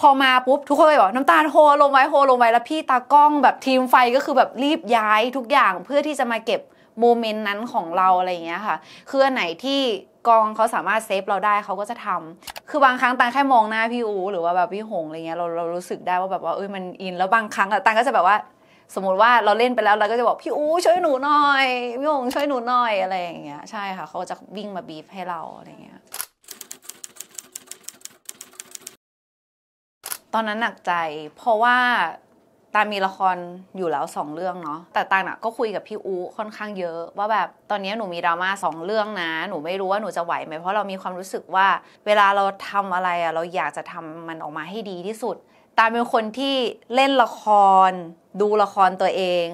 พอมาปุ๊บทุกคนเลยบอกน้ำตาลโฮลงไว้โฮลงไว้แล้วพี่ตากล้องแบบทีมไฟก็คือแบบรีบย้ายทุกอย่างเพื่อที่จะมาเก็บโมเมนต์นั้นของเราอะไรอย่างเงี้ยค่ะ คืออันไหนที่กองเขาสามารถเซฟเราได้เขาก็จะทำคือบางครั้งตังแค่มองหน้าพี่อู หรือว่าแบบพี่หงอะไรเงี้ยเราเรารู้สึกได้ว่าแบบว่าเอ้ยมันอินแล้วบางครั้งตังก็จะแบบว่า สมมติว่าเราเล่นไปแล้วเราก็จะบอกพี่อูช่วยหนูหน่อยพี่หงช่วยหนูหน่อยอะไรอย่างเงี้ยใช่ค่ะ เขาจะวิ่งมาบีฟให้เราอะไรเงี้ยตอนนั้นหนักใจเพราะว่าตามีละครอยู่แล้วสองเรื่องเนาะแต่ตาน่ะ ก็คุยกับพี่อูค่อนข้างเยอะ ว่าแบบตอนนี้หนูมีดราม่าสองเรื่องนะหนูไม่รู้ว่าหนูจะไหวไหมเพราะเรามีความรู้สึกว่าเวลาเราทำอะไรอะเราอยากจะทำมันออกมาให้ดีที่สุด ตาเป็นคนที่เล่นละครดูละครตัวเอง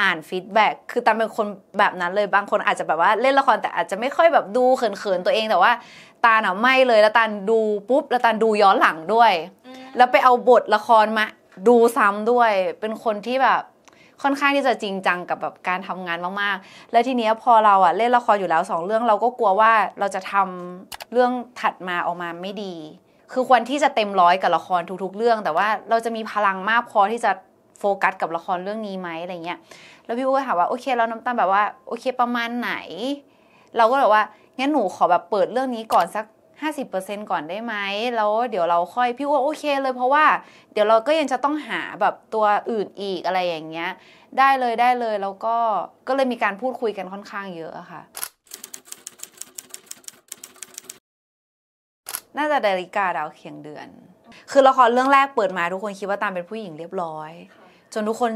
อ่านฟีดแบ็คือตามเป็นคนแบบนั้นเลยบางคนอาจจะแบบว่าเล่นละครแต่อาจจะไม่ค่อยแบบดูเขินๆ ตัวเองแต่ว่า ตาหนาไม่เลยแล้วตาดูปุ๊บแล้วตาดูย้อนหลังด้วยแล้วไปเอาบทละครมาดูซ้ำด้วย เป็นคนที่แบบค่อนข้างที่จะจริงจังกับแบบการทำงานมากๆ แล้วทีเนี้ยพอเราอะเล่นละครอยู่แล้วสองเรื่อง เราก็กลัวว่าเราจะทำเรื่องถัดมาออกมาไม่ดี คือควรที่จะเต็มร้อยกับละครทุกๆ เรื่องแต่ว่าเราจะมีพลังมากพอที่จะโฟกัสกับละครเรื่องนี้ไหมอะไรเงี้ย แล้วพี่ก็ถามว่าโอเคแล้วน้ำตาลแบบว่าโอเคประมาณไหน เราก็แบบว่างั้นหนูขอแบบเปิดเรื่องนี้ก่อนสัก50%ก่อนได้ไหมแล้ว เดี๋ยวเราค่อยพี่ว่าโอเคเลย เพราะว่า เดี๋ยวเราก็ยังจะต้องหาแบบตัวอื่นอีกอะไรอย่างเงี้ย ได้เลยได้เลยแล้วก็ก็เลยมีการพูดคุยกันค่อนข้างเยอะค่ะ น่าจะดาริกาดาวเคียงเดือน คือละครเรื่องแรกเปิดมาทุกคนคิดว่าตามเป็นผู้หญิงเรียบร้อย จนทุกคน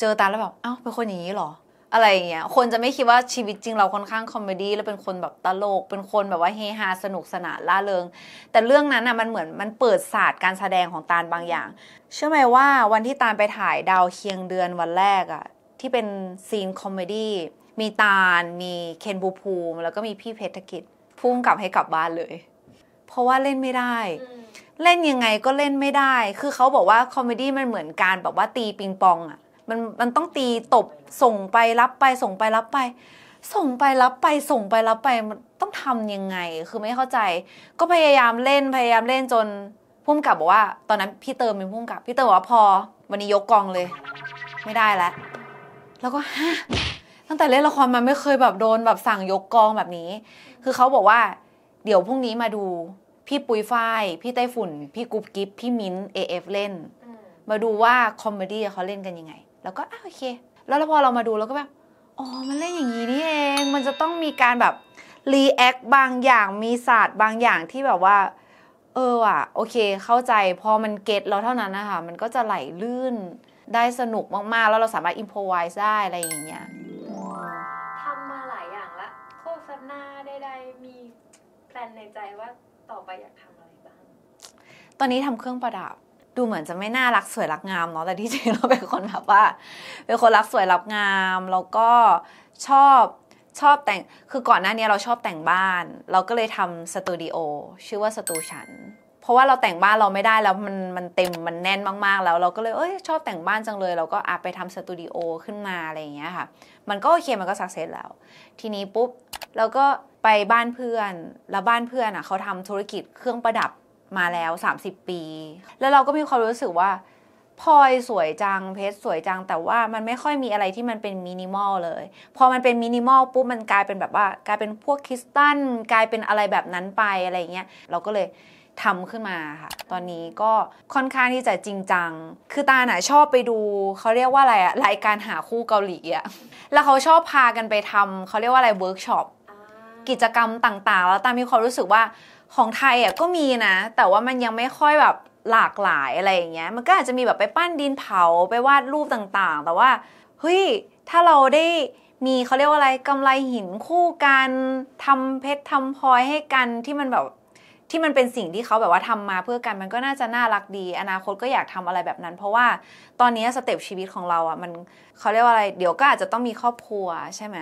เจอตาแล้วแบบเอ้าเป็นคนอย่างนี้หรออะไรเงี้ยคนจะไม่คิดว่าชีวิตจริงเราค่อนข้างคอมเมดี้แล้วเป็นคนแบบตลก เป็นคนแบบว่าเฮฮาสนุกสนานล่าเริง แต่เรื่องนั้นอ่ะมันเหมือนมันเปิดศาสตร์การแสดงของตาลบางอย่าง เชื่อไหมว่าวันที่ตาลไปถ่ายดาวเคียงเดือนวันแรกอ่ะที่เป็นซีนคอมเมดี้มีตาลมีเคนบูภูมิ แล้วก็มีพี่เพชรกิจพุ่งกลับให้กลับบ้านเลย เพราะว่าเล่นไม่ได้ เล่นยังไงก็เล่นไม่ได้ คือเขาบอกว่าคอมเมดี้มันเหมือนการแบบว่าตีปิงปองอะมันมันต้องตีตบส่งไปรับไปส่งไปรับไป ส่งไปรับไปส่งไปรับไป มันต้องทํำยังไง คือไม่เข้าใจก็พยายามเล่นพยายามเล่นจน พุ่มกลับบอกว่า ตอนนั้นพี่เติมเป็นพุ่มกลับ พี่เติมบอกว่าพอวันนี้ยกกองเลย ไม่ได้แล้ว แล้วก็ฮะตั้งแต่เล่นละครมาไม่เคยแบบโดนแบบสั่งยกกองแบบนี้ คือเขาบอกว่า เดี๋ยวพรุ่งนี้มาดู พี่ปุยฝ้ายพี่ไต้ฝุ่น พี่กุ๊บกิ๊บพี่มิ้นเอฟเล่น มาดูว่าคอมเมดี้เขาเล่นกันยังไงแล้วก็อ้าโอเคแล้วพอเรามาดูแล้วก็แบบอ๋อมันเล่นอย่างนี้นี่เองมันจะต้องมีการแบบรีแอคบางอย่างมีศาสตร์บางอย่างที่แบบว่าเอออ่ะโอเค เข้าใจพอมันเก็ตเราเท่านั้นนะคะมันก็จะไหลลื่นได้สนุกมากๆแล้วเราสามารถอิมพอไวส์ได้อะไรอย่างเงี้ยทำมาหลายอย่างละโฆษณาใดๆมีแพลนในใจว่าต่อไปอยากทำอะไรบ้างตอนนี้ทำเครื่องประดับดูเหมือนจะไม่น่ารักสวยรักงามเนาะแต่ที่จริงเราเป็นคนแบบว่าเป็นคนรักสวยรักงามแล้วก็ชอบชอบแต่งคือก่อนหน้านี้เราชอบแต่งบ้าน เราก็เลยทำสตูดิโอชื่อว่าสตูฉันเพราะว่าเราแต่งบ้านเราไม่ได้แล้วมันมันเต็มมันแน่นมากๆแล้วเราก็เลยเอ้ยชอบแต่งบ้านจังเลย เราก็อาไปทำสตูดิโอขึ้นมาอะไรอย่างเงี้ยค่ะมันก็โอเคมันก็สักเซสแล้ว ทีนี้ปุ๊บเราก็ไปบ้านเพื่อนแล้วบ้านเพื่อนอ่ะเขาทำธุรกิจเครื่องประดับมาแล้ว 30 ปี แล้วเราก็มีความรู้สึกว่าพลอยสวยจังเพชรสวยจัง แต่ว่ามันไม่ค่อยมีอะไรที่มันเป็นมินิมอลเลย พอมันเป็นมินิมอลปุ๊บ มันกลายเป็นแบบว่า กลายเป็นพวกคริสตัลกลายเป็นอะไรแบบนั้นไปอะไรเงี้ยเราก็เลยทำขึ้นมาค่ะ ตอนนี้ก็ค่อนข้างที่จะจริงจังคือตาหน่ะชอบไปดูเขาเรียกว่าอะไรอะรายการหาคู่เกาหลีอะแล้วเขาชอบพากันไปทำเขาเรียกว่าอะไรเวิร์กช็อปกิจกรรมต่างๆ แล้วตามมีความรู้สึกว่าของไทยอ่ะก็มีนะแต่ว่ามันยังไม่ค่อยแบบหลากหลายอะไรอย่างเงี้ยมันก็อาจจะมีแบบไปปั้นดินเผาไปวาดรูปต่างๆ แต่ว่าเฮ้ยถ้าเราได้มีเขาเรียกว่าอะไรกำไรหินคู่กันทำเพชรทำพลอยให้กันที่มันแบบที่มันเป็นสิ่งที่เขาแบบว่าทำมาเพื่อกันมันก็น่าจะน่ารักดี อนาคตก็อยากทำอะไรแบบนั้น เพราะว่าตอนนี้สเต็ปชีวิตของเราอ่ะมันเขาเรียกว่าอะไรเดี๋ยวก็อาจจะต้องมีครอบครัวใช่ไหม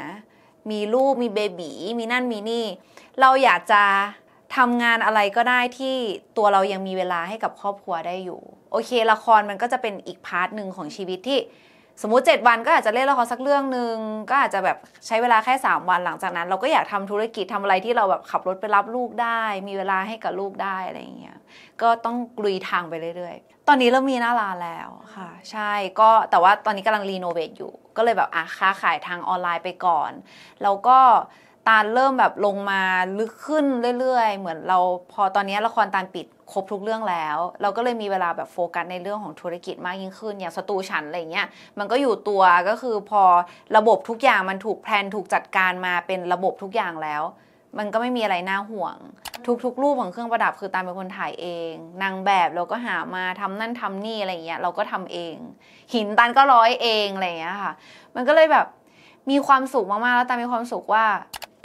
มีลูกมีเบบีมีนั่นมีนี่ เราอยากจะทำงานอะไรก็ได้ที่ตัวเรายังมีเวลาให้กับครอบครัวได้อยู่ โอเคละครมันก็จะเป็นอีกพาร์ทหนึ่งของชีวิตที่ สมมุติ 7 วันก็อาจจะเล่นละครสักเรื่องหนึ่งก็อาจจะแบบใช้เวลาแค่ 3 วันหลังจากนั้นเราก็อยากทำธุรกิจทำอะไรที่เราแบบขับรถไปรับลูกได้ มีเวลาให้กับลูกได้อะไรอย่างเงี้ยก็ต้องกลุยทางไปเรื่อยๆตอนนี้เรามีหน้าร้านแล้วค่ะ ใช่ก็แต่ว่าตอนนี้กำลังรีโนเวทอยู่ก็เลยแบบอ่ะค้าขายทางออนไลน์ไปก่อน แล้วก็ตาเริ่มแบบลงมาลึกขึ้นเรื่อยๆ เหมือนเราพอตอนนี้ละครตาลปิดครบทุกเรื่องแล้ว เราก็เลยมีเวลาแบบโฟกัสในเรื่องของธุรกิจมากยิ่งขึ้น อย่างสตูฉันอะไรเงี้ย มันก็อยู่ตัว ก็คือพอระบบทุกอย่างมันถูกแพลนถูกจัดการมาเป็นระบบทุกอย่างแล้วมันก็ไม่มีอะไรน่าห่วง ทุกๆรูปของเครื่องประดับคือตามเป็นคนถ่ายเองนางแบบเราก็หามาทำนั่นทำนี่อะไรเงี้ย เราก็ทำเอง หินตันก็ร้อยเองอะไรเงี้ยค่ะ มันก็เลยแบบมีความสุขมากๆแล้วตามมีความสุขว่า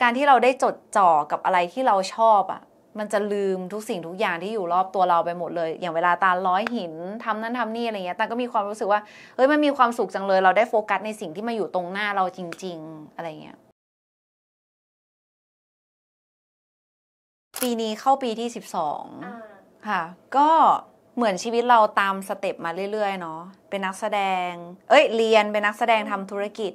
การที่เราได้จดจ่อกับอะไรที่เราชอบอะ่ะมันจะลืมทุกสิ่งทุกอย่างที่อยู่รอบตัวเราไปหมดเลย อย่างเวลาตาล้อยหินทำนั่นทำนี่อะไรเงี้ยตาก็มีความรู้สึกว่าเอ้ยมันมีความสุขจังเลย เราได้โฟกัสในสิ่งที่มาอยู่ตรงหน้าเราจริง ๆ อะไรเงี้ยปีนี้เข้าปีที่ 12ค่ะ ก็เหมือนชีวิตเราตามสเต็ปมาเรื่อยๆ เนาะเป็นนักแสดง เอ้ย เรียนเป็นนักแสดงทำธุรกิจ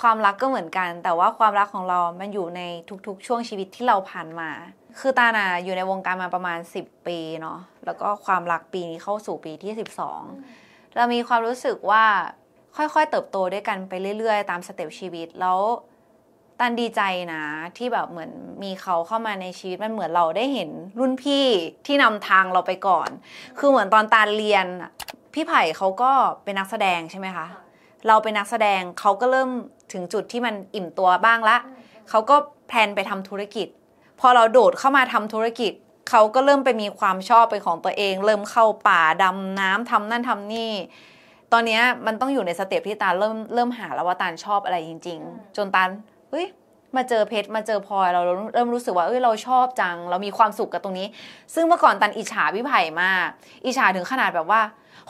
ความรักก็เหมือนกัน แต่ว่าความรักของเรา มันอยู่ในทุกๆ ช่วงชีวิตที่เราผ่านมา คือตาน่ะอยู่ในวงการมาประมาณ10ปีเนาะแล้วก็ความรักปีนี้เข้าสู่ปีที่12เรามีความรู้สึกว่าค่อยๆเติบโตด้วยกันไปเรื่อยๆ ตามสเต็ปชีวิตแล้วตันดีใจนะ ที่แบบเหมือนมีเขาเข้ามาในชีวิตมันเหมือนเราได้เห็นรุ่นพี่ที่นำทางเราไปก่อน คือเหมือนตอนตานเรียน พี่ไผ่เขาก็เป็นนักแสดงใช่ไหมคะ เราเป็นนักแสดงเขาก็เริ่มถึงจุดที่มันอิ่มตัวบ้างละเขาก็แพลนไปทำธุรกิจ พอเราโดดเข้ามาทำธุรกิจเขาก็เริ่มไปมีความชอบเป็นของตัวเอง เริ่มเข้าป่าดำน้ำทำนั่นทำนี่ ตอนนี้มันต้องอยู่ในสเต็ปที่ตาเริ่มเริ่มหาแล้วว่าตาชอบอะไรจริง ๆ จนตาเฮ้ยมาเจอเพชรมาเจอพลอยเราเริ่มรู้สึกว่าเอ้ยเราชอบจังเรามีความสุขกับตรงนี้ ซึ่งเมื่อก่อนตันอิจฉาพี่ไผ่มาก อิจฉาถึงขนาดแบบว่า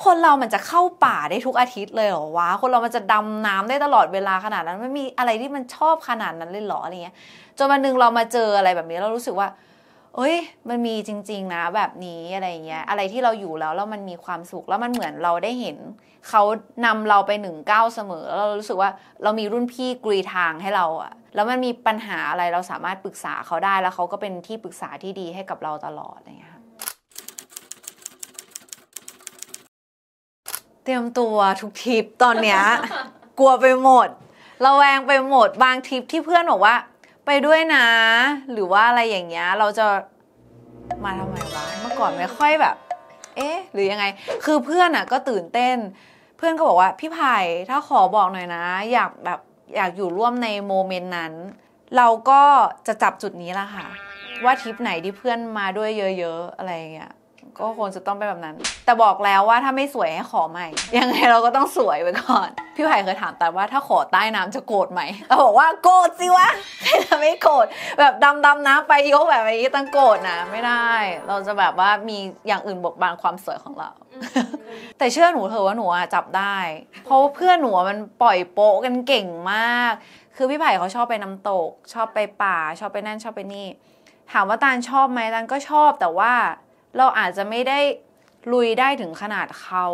คนเรามันจะเข้าป่าได้ทุกอาทิตย์เลยเหรอวะคนเรามันจะดำน้ำได้ตลอดเวลาขนาดนั้นไม่มีอะไรที่มันชอบขนาดนั้นเลยเหรออะไรเงี้ยจนวันหนึ่งเรามาเจออะไรแบบนี้เรารู้สึกว่าเอ้ยมันมีจริงๆนะแบบนี้อะไรเงี้ยอะไรที่เราอยู่แล้ว แล้วมันมีความสุขแล้วมันเหมือนเราได้เห็นเขานำเราไปหนึ่งเก้าเสมอแล้วเรารู้สึกว่าเรามีรุ่นพี่กรีทางให้เราอะแล้วมันมีปัญหาอะไรเราสามารถปรึกษาเขาได้แล้วเขาก็เป็นที่ปรึกษาที่ดีให้กับเราตลอดอะไรเงี้ยเตรียมตัวทุกทริปตอนเนี้ยกลัวไปหมดระแวงไปหมดบางทริปที่เพื่อนบอกว่าไปด้วยนะ หรือว่าอะไรอย่างเงี้ยเราจะมาทำไมวะเมื่อก่อนไม่ค่อยแบบ เอ๊ะ หรือยังไง คือเพื่อนอ่ะก็ตื่นเต้น เพื่อนก็บอกว่า พี่ไผ่ถ้าขอบอกหน่อยนะ อยากแบบอยากอยู่ร่วมในโมเมนต์นั้น เราก็จะจับจุดนี้ละค่ะ ว่าทริปไหนที่เพื่อนมาด้วยเยอะๆอะไรอย่างเงี้ยก็ควรจะต้องเป็นแบบนั้น แต่บอกแล้วว่าถ้าไม่สวยให้ขอใหม่ ยังไงเราก็ต้องสวยไว้ก่อน พี่ไผ่เคยถามต่ว่าถ้าขอใต้น้ำจะโกรธไหมเราบอกว่าโกรธสิวะใครจะไม่โกรธ แบบดำดำน้ำไปยกแบบนี้ต้องโกรธนะ ไม่ได้ เราจะแบบว่ามีอย่างอื่นบกบางความสวยของเรา แต่เชื่อหนูเถอะว่าหนูจับได้ เพราะเพื่อนหนูมันปล่อยโป๊ะกันเก่งมาก คือพี่ไผ่เขาชอบไปน้ำตก ชอบไปป่า ชอบไปนั่นชอบไปนี่ ถามว่าตาลชอบไหมตาลก็ชอบแต่ว่าเราอาจจะไม่ได้ลุยได้ถึงขนาดเขา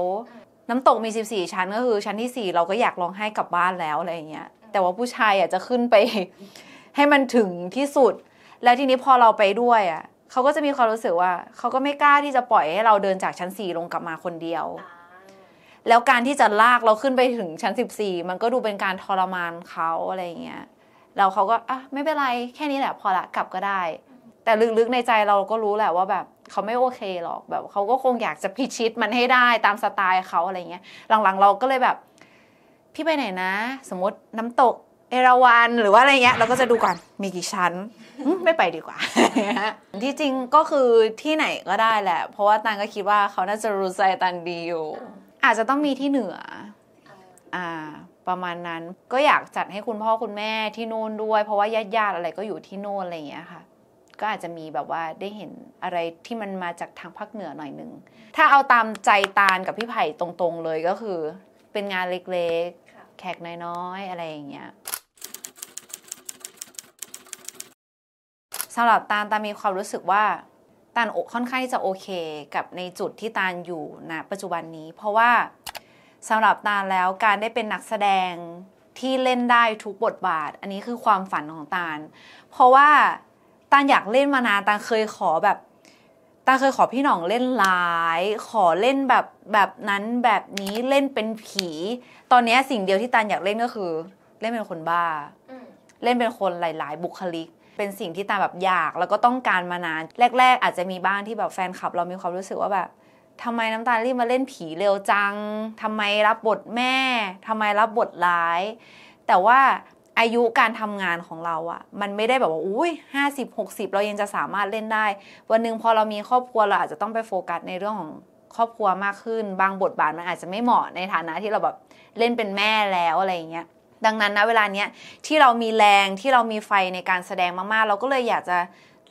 น้ำตกมี 14 ชั้นก็คือชั้นที่ 4 เราก็อยากร้องไห้กลับบ้านแล้วอะไรเงี้ย แต่ว่าผู้ชายอากจะขึ้นไปให้มันถึงที่สุด แล้วทีนี้พอเราไปด้วยอ่ะเขาก็จะมีความรู้สึกว่าเขาก็ไม่กล้าที่จะปล่อยให้เราเดินจากชั้น 4 ลงกลับมาคนเดียว แล้วการที่จะลากเราขึ้นไปถึงชั้น 14 มันก็ดูเป็นการทรมานเขาอะไรเงี้ยแล้วเขาก็อ่ะไม่เป็นไร แค่นี้แหละ พอละกลับก็ได้ แต่ลึกๆในใจเราก็รู้แหละว่าแบบเขาไม่โอเคหรอกแบบ เขาก็คงอยากจะพิชิตมันให้ได้ตามสไตล์เขาอะไรเงี้ย หลังๆเราก็เลยแบบพี่ไปไหนนะ สมมติน้ำตกเอราวันหรือว่าอะไรเงี้ย เราก็จะดูก่อนมีกี่ชั้นไม่ไปดีกว่า ที่จริงก็คือที่ไหนก็ได้แหละ เพราะว่าตันก็คิดว่าเขาน่าจะรู้ใจตันดีอยู่ อาจจะต้องมีที่เหนือ อ่า ประมาณนั้นก็อยากจัดให้คุณพ่อคุณแม่ที่นู่นด้วย เพราะว่าญาติๆอะไรก็อยู่ที่นู่นอะไรเงี้ยค่ะก็อาจจะมีแบบว่าได้เห็นอะไรที่มันมาจากทางภาคเหนือหน่อยนึงถ้าเอาตามใจตาลกับพี่ไผ่ตรงๆเลยก็คือเป็นงานเล็กๆ แขกน้อยๆ อะไรอย่างเงี้ยสำหรับตาลตามีความรู้สึกว่าตาลค่อนข้าง่จะโอเคกับในจุดที่ตาลอยู่ณปัจจุบันนี้ เพราะว่าสำหรับตาลแล้วการได้เป็นนักแสดงที่เล่นได้ทุกบทบาท อันนี้คือความฝันของตาลเพราะว่าตานอยากเล่นมานานตานเคยขอแบบ ตานเคยขอพี่หน่องเล่นหลาย ขอเล่นแบบแบบนั้นแบบนี้เล่นเป็นผี ตอนนี้สิ่งเดียวที่ตานอยากเล่นก็คือ เล่นเป็นคนบ้าเล่นเป็นคนหลาย ๆ บุคลิก เป็นสิ่งที่ตาแบบอยากแล้วก็ต้องการมานานแรก ๆ อาจจะมีบ้างที่แบบแฟนคลับ เรามีความรู้สึกว่าแบบทำไมน้ำตาลรีบมาเล่นผีเร็วจังทำไมรับบทแม่ทำไมรับบทร้าย แต่ว่าอายุการทำงานของเราอะมันไม่ได้แบบว่าอุ้ยห้าสิบหกสิบเรายังจะสามารถเล่นได้วันหนึ่งพอเรามีครอบครัวเราอาจจะต้องไปโฟกัสในเรื่องของครอบครัวมากขึ้นบางบทบาทมันอาจจะไม่เหมาะในฐานะที่เราแบบเล่นเป็นแม่แล้วอะไรอย่างเงี้ยดังนั้นนะเวลาเนี้ยที่เรามีแรงที่เรามีไฟในการแสดงมากๆ เราก็เลยอยากจะ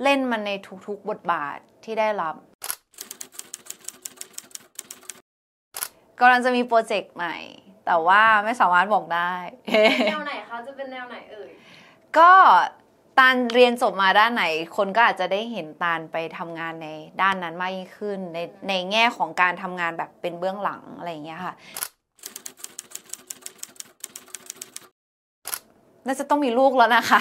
เล่นมันในทุกๆบทบาทที่ได้รับกำลังจะมีโปรเจกต์ใหม่แต่ว่าไม่สามารถบอกได้แนวไหนคะจะเป็นแนวไหนเอ่ยก็ตานเรียนจบมาด้านไหน คนก็อาจจะได้เห็นตานไปทำงานในด้านนั้นมากยิ่งขึ้น ในในแง่ของการทำงานแบบเป็นเบื้องหลังอะไรอย่างเงี้ยค่ะน่าจะต้องมีลูกแล้วนะคะ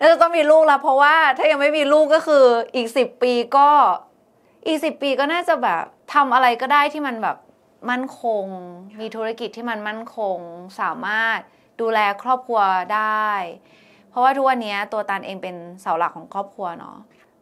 น่าจะต้องมีลูกแล้วเพราะว่าถ้ายังไม่มีลูกก็คืออีกสิบปีก็ อีกสิบปีก็น่าจะแบบทำอะไรก็ได้ที่มันแบบมั่นคงมีธุรกิจที่มันมั่นคงสามารถดูแลครอบครัวได้ เพราะว่าทุกวันนี้ตัวตานเองเป็นเสาหลักของครอบครัวเนาะ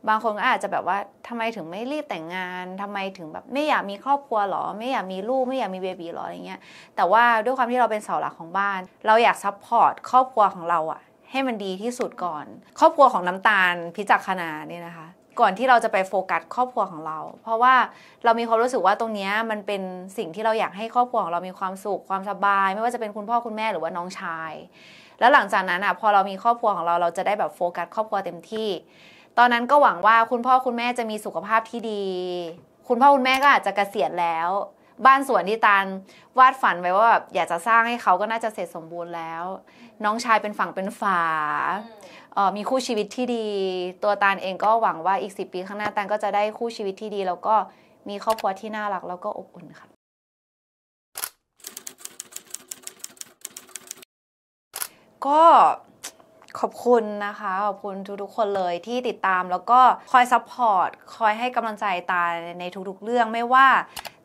บางคนก็อาจจะแบบว่าทำไมถึงไม่รีบแต่งงานทำไมถึงแบบไม่อยากมีครอบครัวหรอ ไม่อยากมีลูกไม่อยากมีเบบีหรออะไรเงี้ยแต่ว่าด้วยความที่เราเป็นเสาหลักของบ้านเราอยากซัพพอร์ตครอบครัวของเราอะให้มันดีที่สุดก่อน ครอบครัวของน้ำตาลพิจักคณาเนี่ยนะคะก่อนที่เราจะไปโฟกัสครอบครัวของเรา เพราะว่าเรามีความรู้สึกว่าตรงนี้มันเป็นสิ่งที่เราอยากให้ครอบครัวของเรามีความสุขความสบาย ไม่ว่าจะเป็นคุณพ่อคุณแม่หรือว่าน้องชาย แล้วหลังจากนั้นอ่ะพอเรามีครอบครัวของเราเราจะได้แบบโฟกัสครอบครัวเต็มที่ ตอนนั้นก็หวังว่าคุณพ่อคุณแม่จะมีสุขภาพที่ดี คุณพ่อคุณแม่ก็อาจจะกะเกษียณแล้ว บ้านสวนที่ตานวาดฝันไว้ว่าแบบอยากจะสร้างให้เขาก็น่าจะเสร็จสมบูรณ์แล้ว น้องชายเป็นฝั่งเป็นฝามีคู่ชีวิตที่ดี ตัวตาลเองก็หวังว่าอีก 10 ปีข้างหน้าตาลก็จะได้คู่ชีวิตที่ดี แล้วก็มีครอบครัวที่น่ารักแล้วก็อบอุ่นค่ะ ก็ขอบคุณนะคะขอบคุณทุกๆคนเลยที่ติดตามแล้วก็คอยซัพพอร์ตคอยให้กำลังใจตาในทุกๆเรื่องไม่ว่า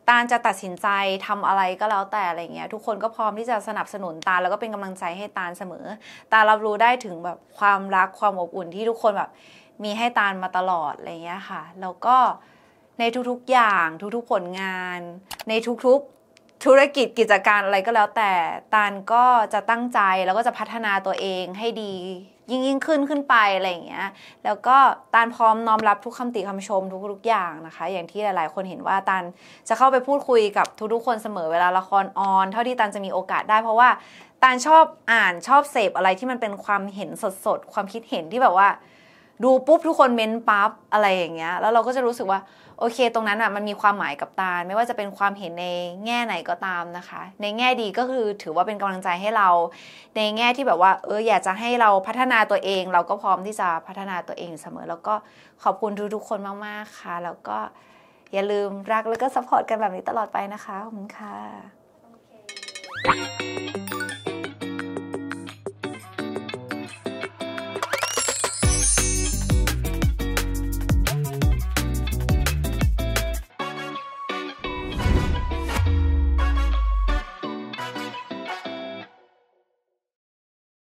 ตาลจะตัดสินใจทำอะไรก็แล้วแต่อะไรเงี้ยทุกคนก็พร้อมที่จะสนับสนุนตาลแล้วก็เป็นกำลังใจให้ตาลเสมอตาลรับรู้ได้ถึงแบบความรักความอบอุ่นที่ทุกคนแบบมีให้ตาลมาตลอดอะไรเงี้ยค่ะแล้วก็ในทุกๆอย่างทุกๆผลงานในทุกๆธุรกิจกิจการอะไรก็แล้วแต่ตาลก็จะตั้งใจแล้วก็จะพัฒนาตัวเองให้ดียิ่งยิ่งขึ้น ขึ้นไป อะไรอย่างเงี้ย แล้วก็ ตาล พร้อมน้อม รับทุกคำติคำชมทุกทุกอย่างนะคะ อย่างที่ หลาย ๆ คนเห็นว่า ตาล จะเข้าไป พูด คุยกับทุก ๆ คนเสมอเวลาละครออน เท่าที่ ตาล จะมีโอกาสได้ เพราะว่า ตาล ชอบอ่านชอบ เสพอะไรที่มันเป็นความเห็นสดๆความคิดเห็นที่แบบว่า ดูปุ๊บทุกคนเม้นปั๊บอะไรอย่างเงี้ยแล้วเราก็จะรู้สึกว่าโอเคตรงนั้นอ่ะ มันมีความหมายกับตาไม่ว่าจะเป็นความเห็นในแง่ไหนก็ตามนะคะ ในแง่ดีก็คือถือว่าเป็นกำลังใจให้เรา ในแง่ที่แบบว่า เออ อยากจะให้เราพัฒนาตัวเอง เราก็พร้อมที่จะพัฒนาตัวเองเสมอ แล้วก็ขอบคุณทุกๆคนมากๆค่ะ แล้วก็อย่าลืมรักแล้วก็ซัพพอร์ตกันแบบนี้ตลอดไปนะคะ ขอบคุณค่ะ